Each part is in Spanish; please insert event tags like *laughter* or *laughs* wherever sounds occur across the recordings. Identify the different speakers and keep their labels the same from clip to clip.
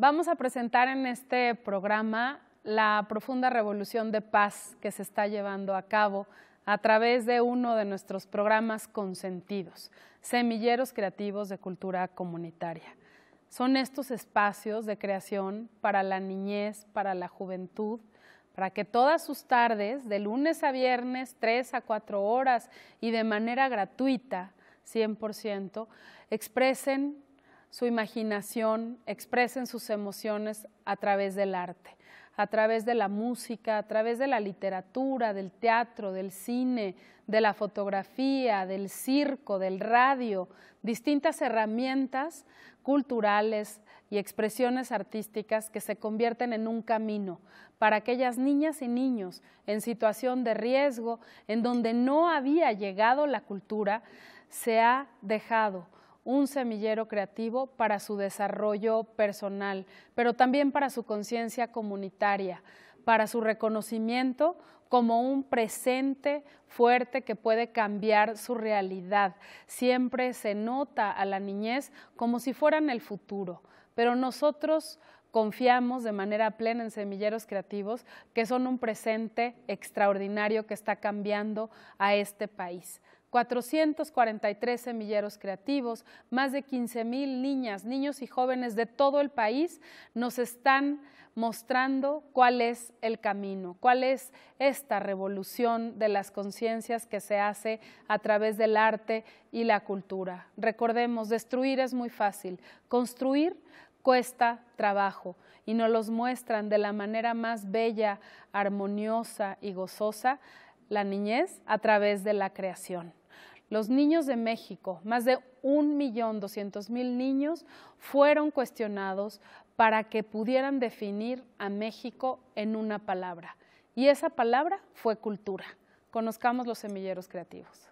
Speaker 1: Vamos a presentar en este programa la profunda revolución de paz que se está llevando a cabo a través de uno de nuestros programas consentidos, Semilleros Creativos de Cultura Comunitaria. Son estos espacios de creación para la niñez, para la juventud, para que todas sus tardes, de lunes a viernes, 3 a 4 horas y de manera gratuita, 100%, expresen su imaginación, expresen sus emociones a través del arte, a través de la música, a través de la literatura, del teatro, del cine, de la fotografía, del circo, del radio, distintas herramientas culturales y expresiones artísticas que se convierten en un camino para aquellas niñas y niños en situación de riesgo, en donde no había llegado la cultura, se ha dejado un semillero creativo para su desarrollo personal, pero también para su conciencia comunitaria, para su reconocimiento como un presente fuerte que puede cambiar su realidad. Siempre se nota a la niñez como si fueran el futuro, pero nosotros confiamos de manera plena en semilleros creativos que son un presente extraordinario que está cambiando a este país. 443 semilleros creativos, más de 15 mil niñas, niños y jóvenes de todo el país nos están mostrando cuál es el camino, cuál es esta revolución de las conciencias que se hace a través del arte y la cultura. Recordemos, destruir es muy fácil, construir cuesta trabajo y nos los muestran de la manera más bella, armoniosa y gozosa la niñez a través de la creación los niños de México, más de 1.200.000 niños, fueron cuestionados para que pudieran definir a México en una palabra. Y esa palabra fue cultura. Conozcamos los semilleros creativos.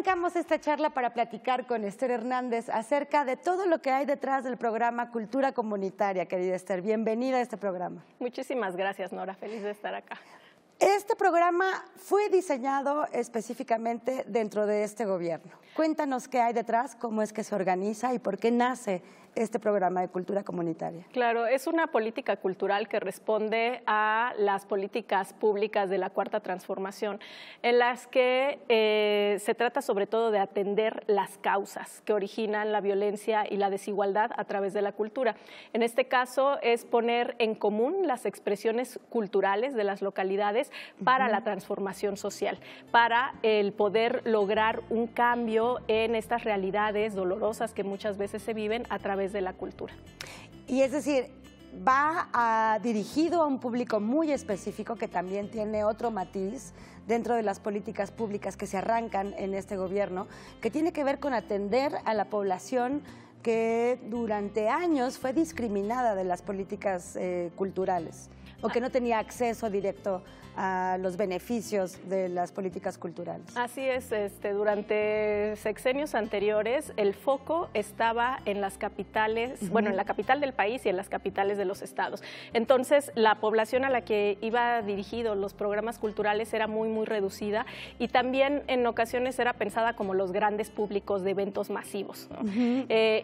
Speaker 2: arrancamos esta charla para platicar con Esther Hernández acerca de todo lo que hay detrás del programa Cultura Comunitaria. Querida Esther, bienvenida a este programa.
Speaker 3: Muchísimas gracias, Nora. Feliz de estar acá.
Speaker 2: Este programa fue diseñado específicamente dentro de este gobierno. Cuéntanos qué hay detrás, cómo es que se organiza y por qué nace este programa de cultura comunitaria.
Speaker 3: Claro, es una política cultural que responde a las políticas públicas de la Cuarta Transformación, en las que eh, se trata sobre todo de atender las causas que originan la violencia y la desigualdad a través de la cultura. En este caso es poner en común las expresiones culturales de las localidades para la transformación social, para el poder lograr un cambio en estas realidades dolorosas que muchas veces se viven a través de la cultura.
Speaker 2: Y es decir, va dirigido a un público muy específico que también tiene otro matiz dentro de las políticas públicas que se arrancan en este gobierno, que tiene que ver con atender a la población que durante años fue discriminada de las políticas eh, culturales o que no tenía acceso directo a los beneficios de las políticas culturales.
Speaker 3: Así es, este, durante sexenios anteriores el foco estaba en las capitales, bueno, en la capital del país y en las capitales de los estados. Entonces, la población a la que iba dirigido los programas culturales era muy, muy reducida y también en ocasiones era pensada como los grandes públicos de eventos masivos. ¿no?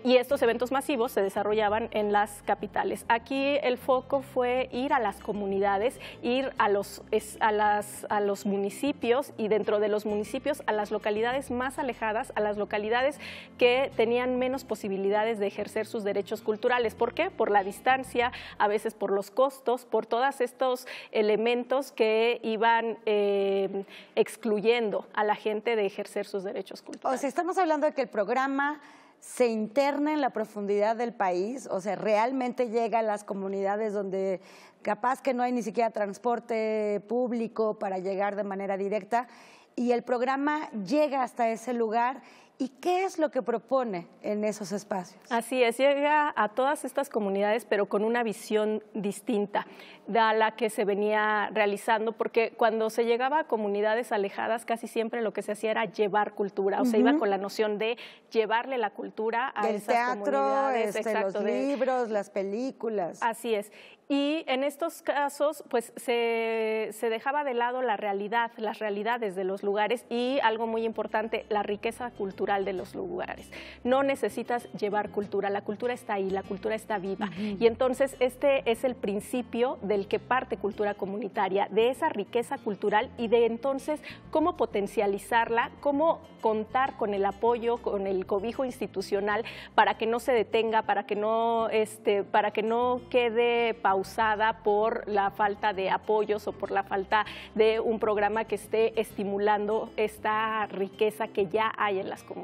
Speaker 3: y estos eventos masivos se desarrollaban en las capitales. Aquí el foco fue ir a las comunidades, ir a los, a los municipios y dentro de los municipios a las localidades más alejadas, a las localidades que tenían menos posibilidades de ejercer sus derechos culturales. ¿Por qué? Por la distancia, a veces por los costos, por todos estos elementos que iban eh, excluyendo
Speaker 2: a la gente de ejercer sus derechos culturales. O sea, estamos hablando de que el programa se interna en la profundidad del país, o sea, realmente llega a las comunidades donde capaz que no hay ni siquiera transporte público para llegar de manera directa y el programa llega hasta ese lugar ¿Y qué es lo que propone en esos espacios?
Speaker 3: Así es, llega a todas estas comunidades, pero con una visión distinta de la que se venía realizando, porque cuando se llegaba a comunidades alejadas, casi siempre lo que se hacía era llevar cultura, o sea, se iba con la noción de llevarle la cultura a esas teatro, comunidades. Este, los libros,
Speaker 2: las películas. Así
Speaker 3: es. Y en estos casos, pues se, se, dejaba de lado la realidad, las realidades de los lugares y algo muy importante, la riqueza cultural de los lugares. No necesitas llevar cultura, la cultura está ahí, la cultura está viva. Y entonces este es el principio del que parte cultura comunitaria, de esa riqueza cultural y de entonces cómo potencializarla, cómo contar con el apoyo, con el cobijo institucional para que no se detenga, para que no, este, para que no quede pausada por la falta de apoyos o por la falta de un programa que esté estimulando esta riqueza que ya hay en las comunidades.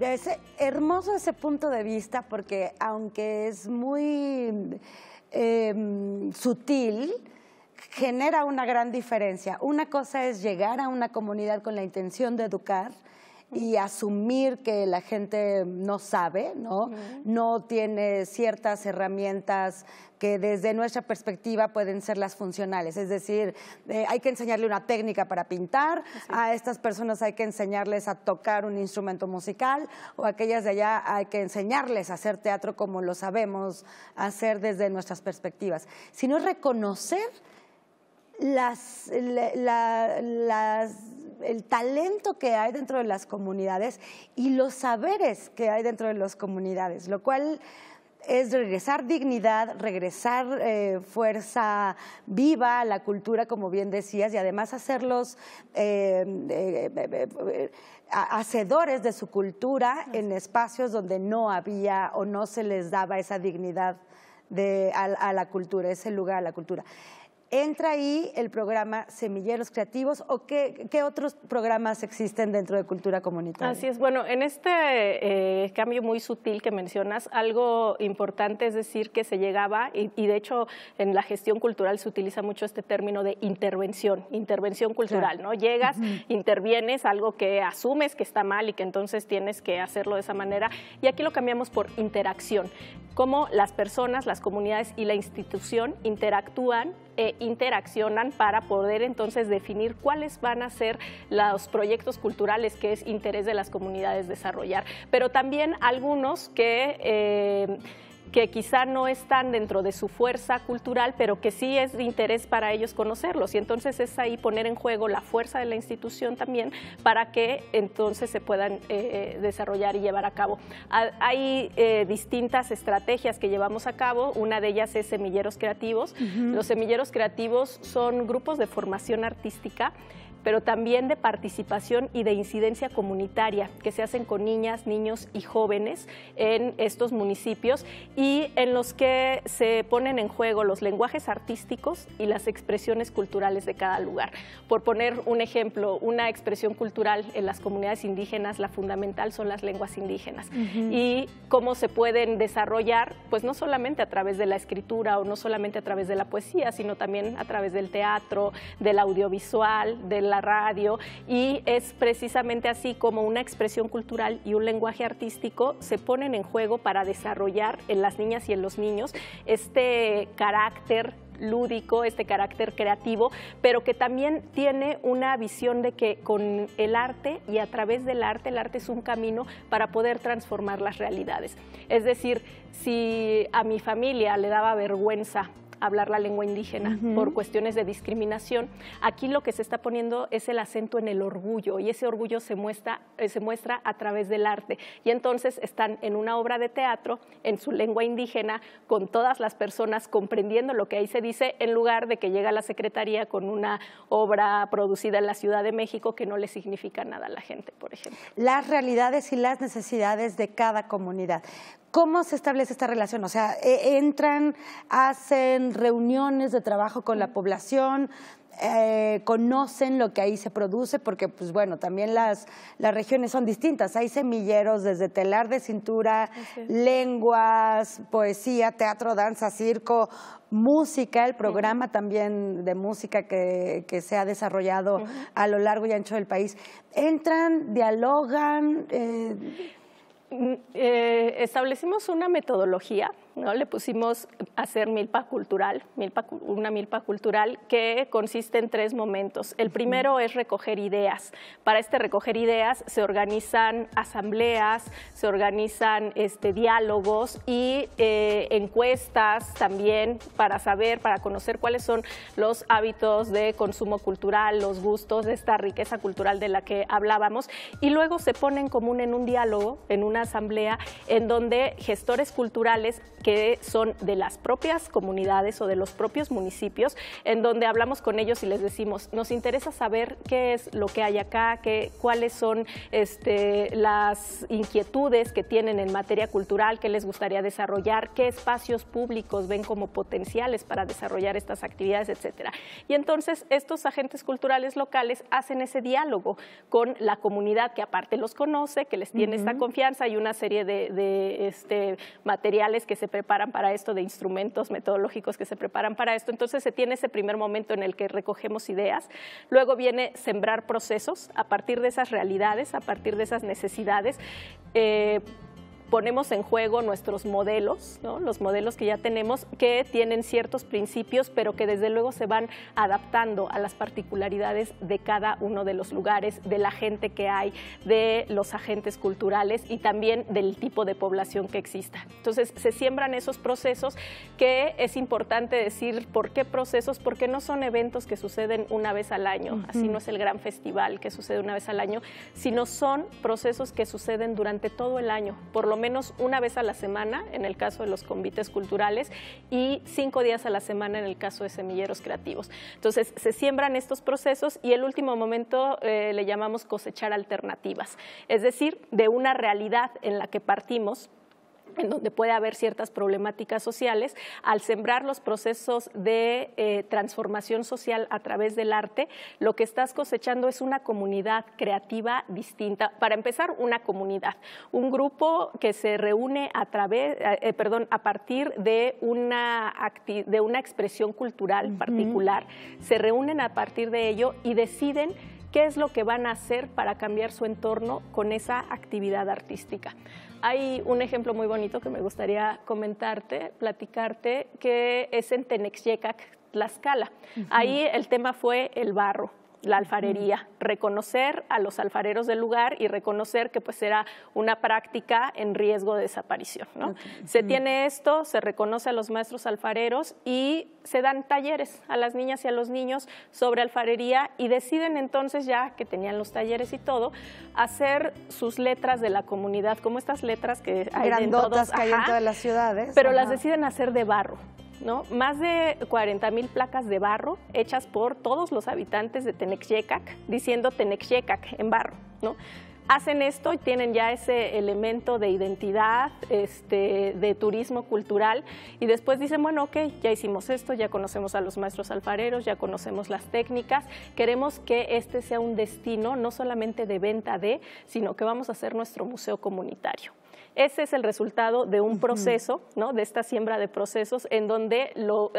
Speaker 2: Es hermoso ese punto de vista porque aunque es muy em, sutil, genera una gran diferencia. Una cosa es llegar a una comunidad con la intención de educar y asumir que la gente no sabe, ¿no? tiene ciertas herramientas que desde nuestra perspectiva pueden ser las funcionales. Es decir, eh, hay que enseñarle una técnica para pintar, a estas personas hay que enseñarles a tocar un instrumento musical o a aquellas de allá hay que enseñarles a hacer teatro como lo sabemos hacer desde nuestras perspectivas, sino reconocer las el talento que hay dentro de las comunidades y los saberes que hay dentro de las comunidades, lo cual es regresar dignidad, regresar eh, fuerza viva a la cultura, como bien decías, y además hacerlos eh, eh, hacedores de su cultura en espacios donde no había o no se les daba esa dignidad de, a la cultura, ese lugar a la cultura entra ahí el programa Semilleros Creativos o qué, otros programas existen dentro de cultura comunitaria. Así
Speaker 3: es, bueno, en este eh, cambio muy sutil que mencionas, algo importante es decir que se llegaba, y, de hecho en la gestión cultural se utiliza mucho este término de intervención, intervención cultural, ¿no? Llegas, intervienes, algo que asumes que está mal y que entonces tienes que hacerlo de esa manera, y aquí lo cambiamos por interacción, cómo las personas, las comunidades y la institución interactúan eh, interaccionan para poder entonces definir cuáles van a ser los proyectos culturales que es interés de las comunidades desarrollar. Pero también algunos que... Eh, que quizá no están dentro de su fuerza cultural, pero que sí es de interés para ellos conocerlos. Y entonces es ahí poner en juego la fuerza de la institución también para que entonces se puedan eh, eh, desarrollar y llevar a cabo. Hay eh, distintas estrategias que llevamos a cabo, una de ellas es semilleros creativos. Los semilleros creativos son grupos de formación artística pero también de participación y de incidencia comunitaria que se hacen con niñas, niños y jóvenes en estos municipios y en los que se ponen en juego los lenguajes artísticos y las expresiones culturales de cada lugar. Por poner un ejemplo, una expresión cultural en las comunidades indígenas, la fundamental son las lenguas indígenas y cómo se pueden desarrollar, pues no solamente a través de la escritura o no solamente a través de la poesía, sino también a través del teatro, del audiovisual, del la radio y es precisamente así como una expresión cultural y un lenguaje artístico se ponen en juego para desarrollar en las niñas y en los niños este carácter lúdico, este carácter creativo, pero que también tiene una visión de que con el arte y a través del arte, el arte es un camino para poder transformar las realidades. Es decir, si a mi familia le daba vergüenza hablar la lengua indígena por cuestiones de discriminación. Aquí lo que se está poniendo es el acento en el orgullo y ese orgullo se muestra, eh, se muestra a través del arte. Y entonces están en una obra de teatro en su lengua indígena con todas las personas comprendiendo lo que ahí se dice en lugar de que llega la secretaría con una obra producida en la Ciudad de México que no le significa nada a la gente, por ejemplo.
Speaker 2: Las realidades y las necesidades de cada comunidad. ¿Cómo se establece esta relación? O sea, e, entran, hacen reuniones de trabajo con la población, eh, conocen lo que ahí se produce, porque pues bueno, también las, regiones son distintas. Hay semilleros desde telar de cintura, lenguas, poesía, teatro, danza, circo, música, el programa también de música que, se ha desarrollado a lo largo y ancho del país. Entran, dialogan. Eh,
Speaker 3: eh, establecimos una metodología le pusimos hacer milpa cultural, milpa, una milpa cultural que consiste en tres momentos. El primero es recoger ideas. Para este recoger ideas se organizan asambleas, se organizan este, diálogos y eh, encuestas también para saber, para conocer cuáles son los hábitos de consumo cultural, los gustos de esta riqueza cultural de la que hablábamos. Y luego se pone en común en un diálogo, en una asamblea, en donde gestores culturales que son de las propias comunidades o de los propios municipios, en donde hablamos con ellos y les decimos, nos interesa saber qué es lo que hay acá, qué, cuáles son este, las inquietudes que tienen en materia cultural, qué les gustaría desarrollar, qué espacios públicos ven como potenciales para desarrollar estas actividades, etcétera. Y entonces estos agentes culturales locales hacen ese diálogo con la comunidad que aparte los conoce, que les tiene esta confianza y una serie de, este, materiales que se presentan preparan para esto, de instrumentos metodológicos que se preparan para esto. Entonces se tiene ese primer momento en el que recogemos ideas. Luego viene sembrar procesos a partir de esas realidades, a partir de esas necesidades. Eh, ponemos en juego nuestros modelos, los modelos que ya tenemos, que tienen ciertos principios, pero que desde luego se van adaptando a las particularidades de cada uno de los lugares, de la gente que hay, de los agentes culturales y también del tipo de población que exista. Entonces, se siembran esos procesos que es importante decir por qué procesos, porque no son eventos que suceden una vez al año, así no es el gran festival que sucede una vez al año, sino son procesos que suceden durante todo el año, por lo menos una vez a la semana en el caso de los convites culturales y cinco días a la semana en el caso de semilleros creativos. Entonces, se siembran estos procesos y el último momento eh, le llamamos cosechar alternativas, es decir, de una realidad en la que partimos en donde puede haber ciertas problemáticas sociales, al sembrar los procesos de eh, transformación social a través del arte, lo que estás cosechando es una comunidad creativa distinta. Para empezar, una comunidad, un grupo que se reúne a través, eh, eh, perdón, a partir de una, de una expresión cultural particular, se reúnen a partir de ello y deciden qué es lo que van a hacer para cambiar su entorno con esa actividad artística. Hay un ejemplo muy bonito que me gustaría comentarte, platicarte, que es en Tenexyecac, Tlaxcala. Ahí el tema fue el barro la alfarería, reconocer a los alfareros del lugar y reconocer que pues era una práctica en riesgo de desaparición. ¿no? Se tiene esto, se reconoce a los maestros alfareros y se dan talleres a las niñas y a los niños sobre alfarería y deciden entonces ya que tenían los talleres y todo, hacer sus letras de la comunidad, como estas letras que hay en todas las ciudades. Pero las deciden hacer de barro. Más de mil placas de barro hechas por todos los habitantes de Tenexyecac, diciendo Tenexyecac en barro, ¿no? Hacen esto y tienen ya ese elemento de identidad, este, de turismo cultural, y después dicen, bueno, ok, ya hicimos esto, ya conocemos a los maestros alfareros, ya conocemos las técnicas, queremos que este sea un destino no solamente de venta de, sino que vamos a hacer nuestro museo comunitario. Ese es el resultado de un proceso, ¿no? de esta siembra de procesos, en donde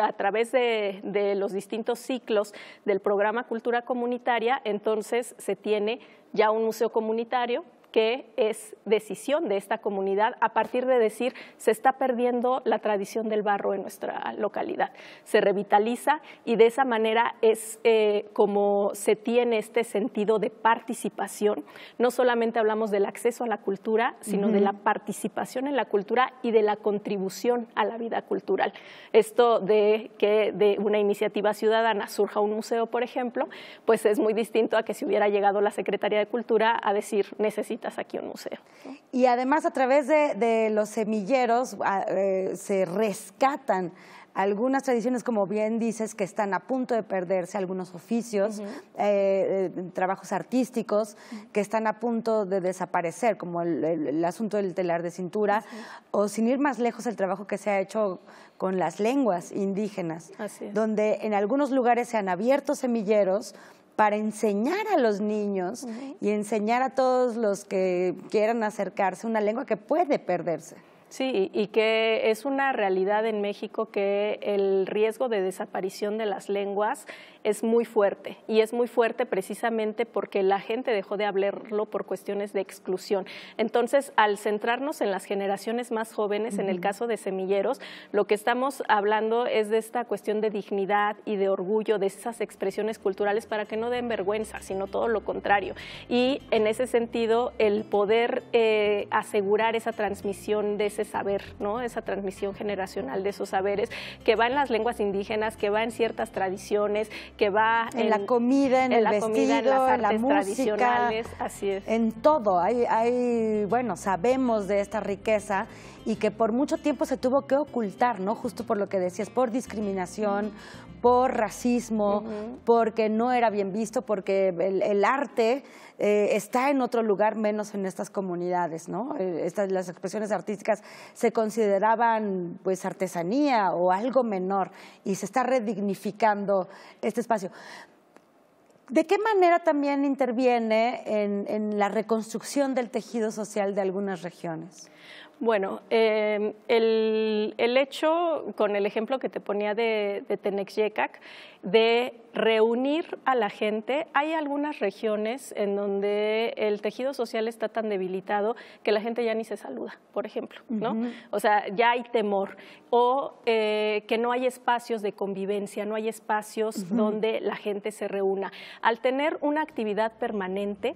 Speaker 3: a través de los distintos ciclos del programa Cultura Comunitaria, entonces se tiene ya un museo comunitario, que es decisión de esta comunidad a partir de decir se está perdiendo la tradición del barro en nuestra localidad. Se revitaliza y de esa manera es eh, como se tiene este sentido de participación. No solamente hablamos del acceso a la cultura, sino de la participación en la cultura y de la contribución a la vida cultural. Esto de que de una iniciativa ciudadana surja un museo, por ejemplo, pues es muy distinto a que si hubiera llegado la Secretaría de Cultura a decir necesito aquí un museo.
Speaker 2: Y además a través de, los semilleros ah, eh, se rescatan algunas tradiciones, como bien dices, que están a punto de perderse, algunos oficios, eh, eh, trabajos artísticos que están a punto de desaparecer, como el, asunto del telar de cintura, o sin ir más lejos el trabajo que se ha hecho con las lenguas indígenas, donde en algunos lugares se han abierto semilleros para enseñar a los niños y enseñar a todos los que quieran acercarse una lengua que puede perderse. Sí,
Speaker 3: y que es una realidad en México que el riesgo de desaparición de las lenguas es muy fuerte y es muy fuerte precisamente porque la gente dejó de hablarlo por cuestiones de exclusión. Entonces, al centrarnos en las generaciones más jóvenes, en el caso de semilleros, lo que estamos hablando es de esta cuestión de dignidad y de orgullo, de esas expresiones culturales para que no den vergüenza, sino todo lo contrario. Y en ese sentido, el poder eh, asegurar esa transmisión de ese saber, ¿no? esa transmisión generacional de esos saberes, que va en las lenguas indígenas, que va en ciertas tradiciones, que va en, la comida, en, el vestido, en, la música,
Speaker 2: así es. En todo, hay, bueno, sabemos de esta riqueza y que por mucho tiempo se tuvo que ocultar, ¿no? Justo por lo que decías, por discriminación, por racismo, porque no era bien visto, porque el, arte eh, está en otro lugar menos en estas comunidades, ¿no? Eh, estas, las expresiones artísticas se consideraban pues artesanía o algo menor y se está redignificando este espacio. ¿De qué manera también interviene en la reconstrucción del tejido social de algunas regiones? Bueno, em,
Speaker 3: el, el, hecho, con el ejemplo que te ponía de, de Tenexyecac, de reunir a la gente, hay algunas regiones en donde el tejido social está tan debilitado que la gente ya ni se saluda, por ejemplo, ¿no? O sea, ya hay temor. O eh, que no hay espacios de convivencia, no hay espacios donde la gente se reúna. Al tener una actividad permanente,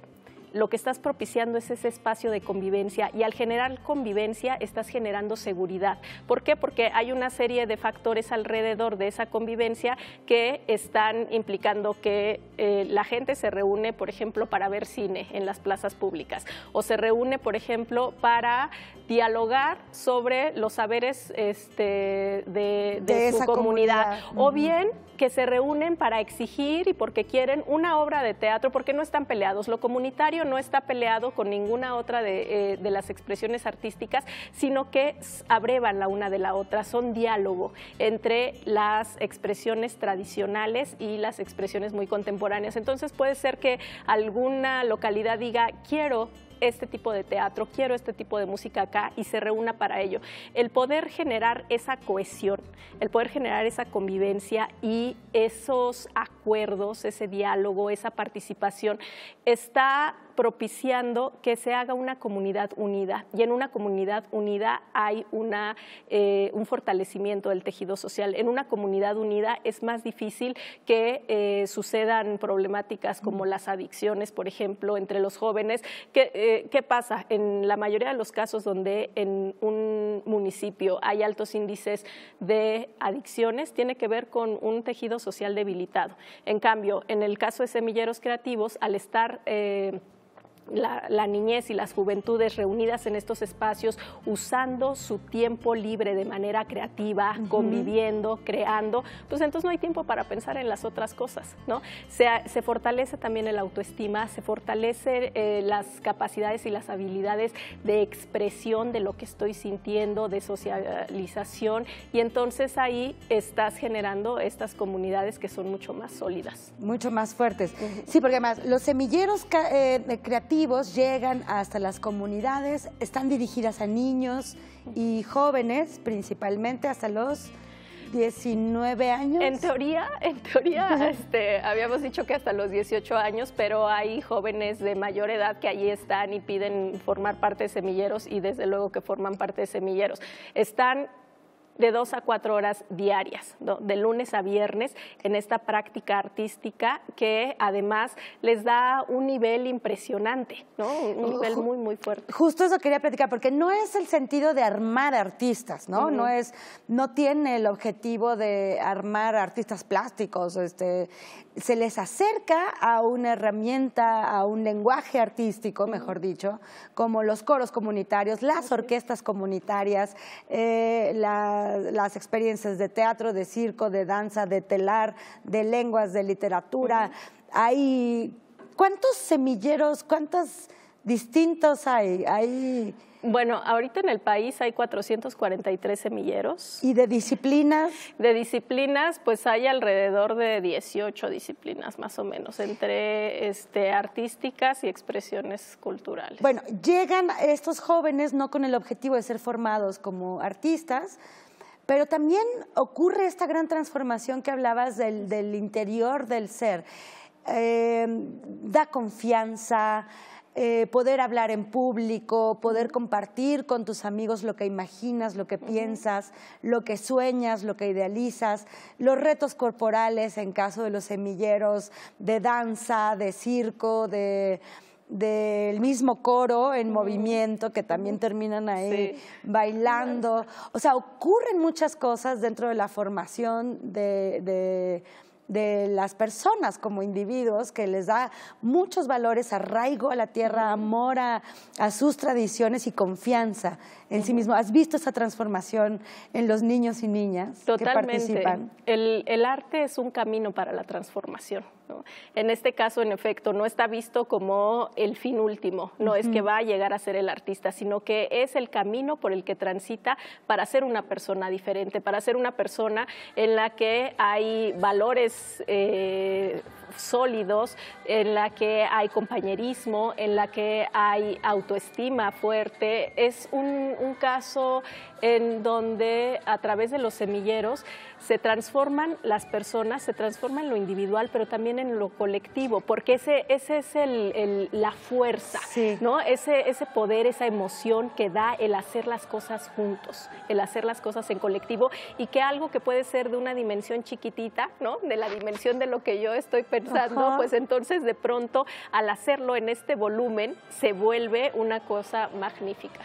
Speaker 3: lo que estás propiciando es ese espacio de convivencia y al generar convivencia estás generando seguridad. ¿Por qué? Porque hay una serie de factores alrededor de esa convivencia que están implicando que eh, la gente se reúne, por ejemplo, para ver cine en las plazas públicas o se reúne, por ejemplo, para dialogar sobre los saberes este, de, su comunidad. comunidad. o bien que se reúnen para exigir y porque quieren una obra de teatro, porque no están peleados. Lo comunitario no está peleado con ninguna otra de, eh, las expresiones artísticas, sino que abrevan la una de la otra, son diálogo entre las expresiones tradicionales y las expresiones muy contemporáneas. Entonces puede ser que alguna localidad diga, quiero este tipo de teatro, quiero este tipo de música acá y se reúna para ello. El poder generar esa cohesión, el poder generar esa convivencia y esos actos, acuerdos, ese diálogo, esa participación, está propiciando que se haga una comunidad unida. Y en una comunidad unida hay una, eh, un fortalecimiento del tejido social. En una comunidad unida es más difícil que eh, sucedan problemáticas como las adicciones, por ejemplo, entre los jóvenes. Eh, ¿Qué pasa? En la mayoría de los casos donde en un municipio hay altos índices de adicciones, tiene que ver con un tejido social debilitado. En cambio, en el caso de semilleros creativos, al estar eh, la, niñez y las juventudes reunidas en estos espacios, usando su tiempo libre de manera creativa, conviviendo, creando, pues entonces no hay tiempo para pensar en las otras cosas, ¿no? Se, fortalece también el autoestima, se fortalece eh, las capacidades y las habilidades de expresión de lo que estoy sintiendo, de socialización, y entonces ahí estás generando estas comunidades que
Speaker 2: son mucho más sólidas. Mucho más fuertes. Sí, porque además los semilleros creativos llegan hasta las comunidades, están dirigidas a niños y jóvenes, principalmente hasta los 19 años. En teoría, en teoría,
Speaker 3: este, habíamos dicho que hasta los 18 años, pero hay jóvenes de mayor edad que allí están y piden formar parte de semilleros y desde luego que forman parte de semilleros. Están de dos a cuatro horas diarias, de lunes a viernes, en esta práctica artística que además les da un nivel impresionante,
Speaker 2: un nivel muy, muy fuerte. Justo eso quería platicar, porque no es el sentido de armar artistas, ¿no? no, es, no tiene el objetivo de armar artistas plásticos, este, se les acerca a una herramienta, a un lenguaje artístico, mejor dicho, como los coros comunitarios, las orquestas comunitarias, eh, la las experiencias de teatro, de circo, de danza, de telar, de lenguas, de literatura. Hay ¿Cuántos semilleros, cuántos distintos hay? hay?
Speaker 3: Bueno, ahorita en el país hay 443 semilleros.
Speaker 2: ¿Y de disciplinas?
Speaker 3: De disciplinas, pues hay alrededor de 18 disciplinas más o menos, entre este, artísticas y expresiones
Speaker 2: culturales. Bueno, llegan estos jóvenes no con el objetivo de ser formados como artistas, pero también ocurre esta gran transformación que hablabas del, interior del ser. Eh, da confianza, eh, poder hablar en público, poder compartir con tus amigos lo que imaginas, lo que piensas, lo que sueñas, lo que idealizas, los retos corporales en caso de los semilleros, de danza, de circo, de del mismo coro en movimiento que también terminan ahí bailando. O sea, ocurren muchas cosas dentro de la formación de, de las personas como individuos, que les da muchos valores, arraigo a la tierra, amor a, sus tradiciones y confianza en sí mismo. ¿Has visto esa transformación en los niños y niñas que participan?
Speaker 3: El, el arte es un camino para la transformación. En este caso, en efecto, no está visto como el fin último, no es que va a llegar a ser el artista, sino que es el camino por el que transita para ser una persona diferente, para ser una persona en la que hay valores eh, sólidos, en la que hay compañerismo, en la que hay autoestima fuerte. Es un, caso en donde a través de los semilleros se transforman las personas, se transforma en lo individual, pero también en lo colectivo, porque ese, ese es el, la fuerza, ¿no? Ese, ese poder, esa emoción que da el hacer las cosas juntos, el hacer las cosas en colectivo, y que algo que puede ser de una dimensión chiquitita, ¿no? De la dimensión de lo que yo estoy pensando pues entonces de pronto al hacerlo en este volumen se vuelve una cosa magnífica.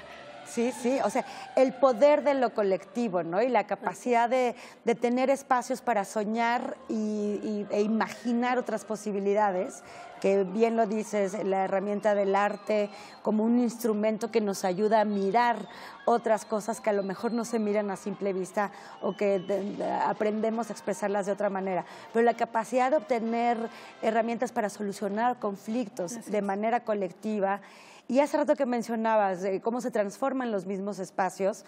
Speaker 2: Sí, sí, o sea, el poder de lo colectivo, ¿no? Y la capacidad de, tener espacios para soñar y, e imaginar otras posibilidades, que bien lo dices, la herramienta del arte como un instrumento que nos ayuda a mirar otras cosas que a lo mejor no se miran a simple vista o que aprendemos a expresarlas de otra manera. Pero la capacidad de obtener herramientas para solucionar conflictos de manera colectiva y hace rato que mencionabas cómo se transforman los mismos espacios,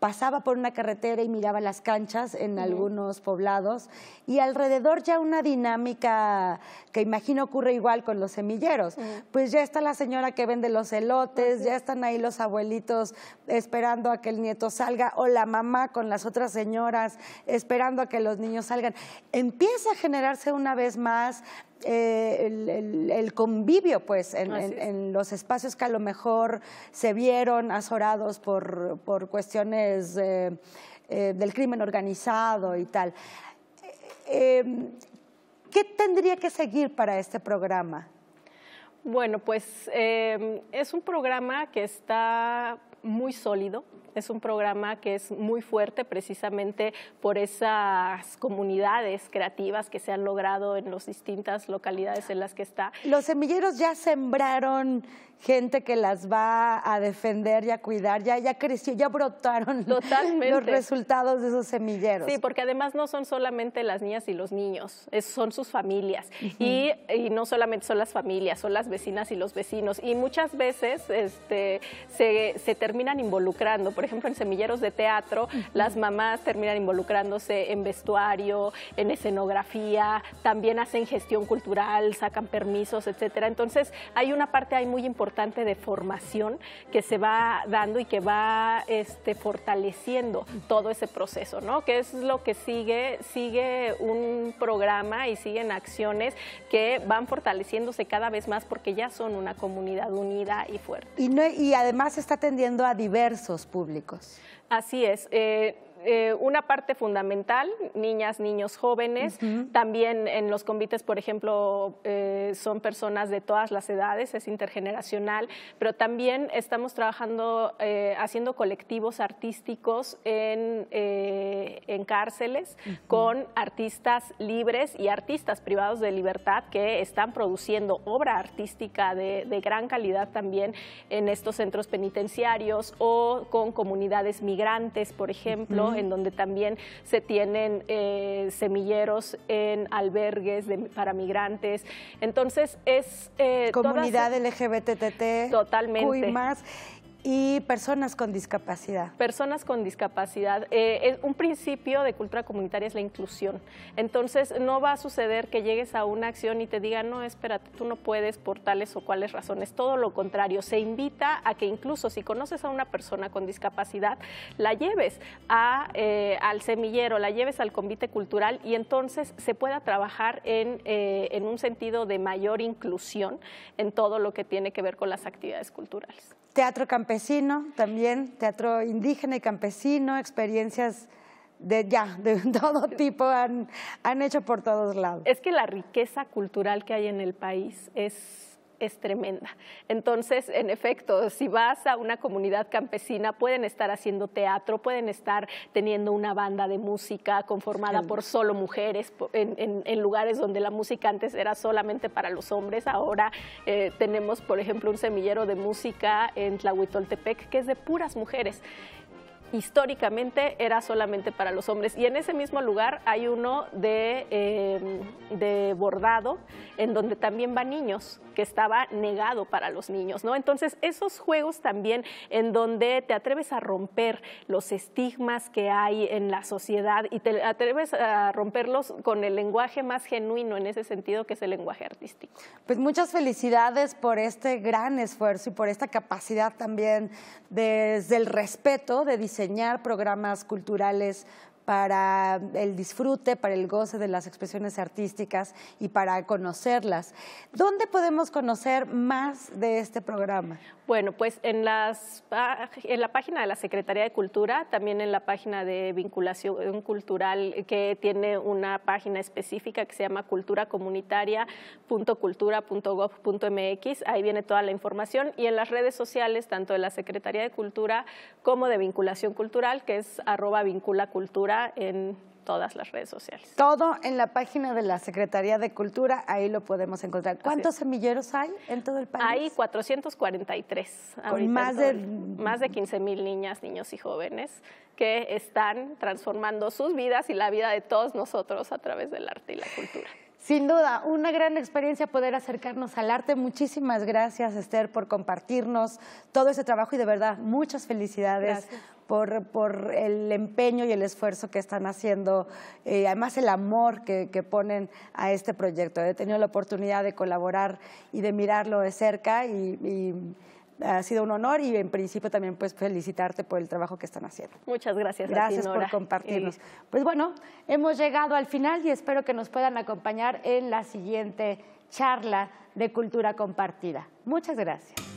Speaker 2: pasaba por una carretera y miraba las canchas en algunos poblados y alrededor ya una dinámica que imagino ocurre igual con los semilleros. Pues ya está la señora que vende los elotes, ya están ahí los abuelitos esperando a que el nieto salga o la mamá con las otras señoras esperando a que los niños salgan. Empieza a generarse una vez más eh, el, convivio, pues, en, los espacios que a lo mejor se vieron azorados por, por cuestiones eh, eh, del crimen organizado y tal. Em, ¿Qué tendría que seguir para este programa?
Speaker 3: Bueno, pues em, es un programa que está muy sólido, es un programa que es muy fuerte precisamente por esas comunidades creativas que se han
Speaker 2: logrado en las distintas
Speaker 3: localidades en las que está.
Speaker 2: Los semilleros ya sembraron gente que las va a defender y a cuidar, ya, ya creció, ya brotaron *laughs* Totalmente. los resultados de esos semilleros. Sí,
Speaker 3: porque además no son solamente las niñas y los niños, son sus familias. y, no solamente son las familias, son las vecinas y los vecinos. Y muchas veces este, se, se terminan involucrando ejemplo, en semilleros de teatro, las mamás terminan involucrándose en vestuario, en escenografía, también hacen gestión cultural, sacan permisos, etcétera. Entonces, hay una parte ahí muy importante de formación que se va dando y que va este, fortaleciendo todo ese proceso, ¿no? Que es lo que sigue, sigue un programa y siguen acciones que van fortaleciéndose cada vez más porque ya son una comunidad
Speaker 2: unida y fuerte. Y, y además está atendiendo a diversos públicos. Así es.
Speaker 3: Eh, eh, una parte fundamental, niñas, niños, jóvenes. También en los convites, por ejemplo, eh, son personas de todas las edades, es intergeneracional, pero también estamos trabajando, eh, haciendo colectivos artísticos en, cárceles con artistas libres y artistas privados de libertad que están produciendo obra artística de, de gran calidad también en estos centros penitenciarios o con comunidades migrantes, por ejemplo, en donde también se tienen eh, semilleros en albergues para migrantes. Entonces es... Eh, Comunidad
Speaker 2: LGBT LGBTT. Totalmente. más y personas con discapacidad.
Speaker 3: Personas con discapacidad. Eh, un principio de cultura comunitaria es la inclusión. Entonces, no va a suceder que llegues a una acción y te digan, no, espérate, tú no puedes por tales o cuales razones. Todo lo contrario, se invita a que incluso si conoces a una persona con discapacidad, la lleves eh, al semillero, la lleves al convite cultural y entonces se pueda trabajar en, eh, en un sentido de mayor inclusión en todo lo que tiene que ver con las actividades culturales.
Speaker 2: Teatro campesino también, teatro indígena y campesino, experiencias de ya, de *laughs* todo tipo han, han hecho por todos lados.
Speaker 3: Es que la riqueza cultural que hay en el país es es tremenda. Entonces, en efecto, si vas a una comunidad campesina, pueden estar haciendo teatro, pueden estar teniendo una banda de música conformada por solo mujeres, en, lugares donde la música antes era solamente para los hombres. Ahora eh, tenemos, por ejemplo, un semillero de música en Tlahuitoltepec que es de puras mujeres históricamente era solamente para los hombres. Y en ese mismo lugar hay uno de, em, de, bordado, en donde también van niños, que estaba negado para los niños, ¿no? Entonces, esos juegos también en donde te atreves a romper los estigmas que hay en la sociedad y te atreves a romperlos con el lenguaje más genuino en ese sentido, que es el lenguaje artístico.
Speaker 2: Pues muchas felicidades por este gran esfuerzo y por esta capacidad también desde el respeto de enseñar programas culturales para el disfrute, para el goce de las expresiones artísticas y para conocerlas. ¿Dónde podemos conocer más de este programa?
Speaker 3: Bueno, pues en, las, ah, en la página de la Secretaría de Cultura, también en la página de vinculación cultural que tiene una página específica que se llama culturacomunitaria.cultura.gov.mx. Ahí viene toda la información y en las redes sociales, tanto de la Secretaría de Cultura como de Vinculación Cultural, que es arroba vinculacultura en todas las redes sociales.
Speaker 2: Todo en la página de la Secretaría de Cultura, ahí lo podemos encontrar. ¿Cuántos semilleros hay en todo el país? Hay
Speaker 3: 443. Con más de... más de 15 mil niñas, niños y jóvenes que están transformando sus vidas y la vida de todos nosotros a través del arte y la cultura.
Speaker 2: Sin duda, una gran experiencia poder acercarnos al arte. Muchísimas gracias, Esther, por compartirnos todo ese trabajo y de verdad, muchas felicidades por, el empeño y el esfuerzo que están haciendo, eh, además el amor que, ponen a este proyecto. He tenido la oportunidad de colaborar y de mirarlo de cerca y, ha sido un honor y en principio también pues felicitarte por el trabajo que están haciendo. Muchas gracias. Gracias por compartirnos. Eh, pues bueno, hemos llegado al final y espero que nos puedan acompañar en la siguiente charla de cultura compartida. Muchas gracias.